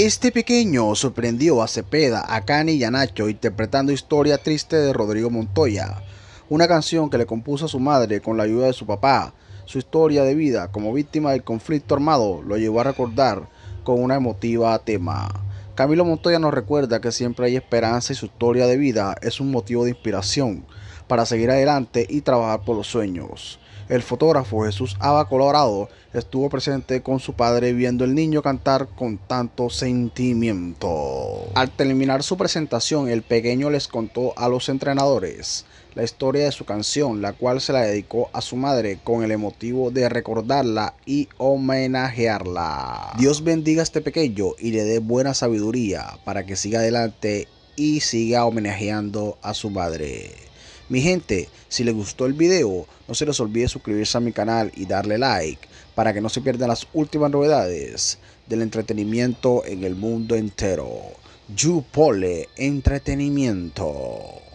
Este pequeño sorprendió a Cepeda, a Cani y a Nacho interpretando Historia Triste de Rodrigo Montoya, una canción que le compuso a su madre con la ayuda de su papá. Su historia de vida como víctima del conflicto armado lo llevó a recordar con una emotiva tema. Camilo Montoya nos recuerda que siempre hay esperanza y su historia de vida es un motivo de inspiración para seguir adelante y trabajar por los sueños. El fotógrafo Jesús Aba Colorado estuvo presente con su padre viendo el niño cantar con tanto sentimiento. Al terminar su presentación, el pequeño les contó a los entrenadores la historia de su canción, la cual se la dedicó a su madre con el emotivo de recordarla y homenajearla. Dios bendiga a este pequeño y le dé buena sabiduría para que siga adelante y siga homenajeando a su madre. Mi gente, si les gustó el video, no se les olvide suscribirse a mi canal y darle like para que no se pierdan las últimas novedades del entretenimiento en el mundo entero. Pole Entretenimiento.